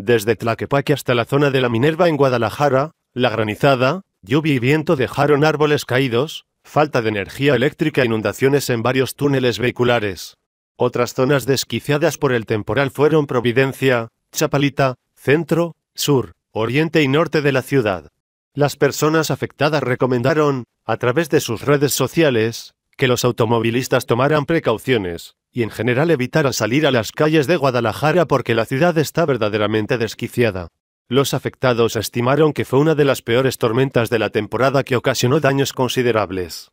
Desde Tlaquepaque hasta la zona de la Minerva en Guadalajara, la granizada, lluvia y viento dejaron árboles caídos, falta de energía eléctrica e inundaciones en varios túneles vehiculares. Otras zonas desquiciadas por el temporal fueron Providencia, Chapalita, Centro, Sur, Oriente y Norte de la ciudad. Las personas afectadas recomendaron, a través de sus redes sociales, que los automovilistas tomaran precauciones, y en general evitar salir a las calles de Guadalajara porque la ciudad está verdaderamente desquiciada. Los afectados estimaron que fue una de las peores tormentas de la temporada que ocasionó daños considerables.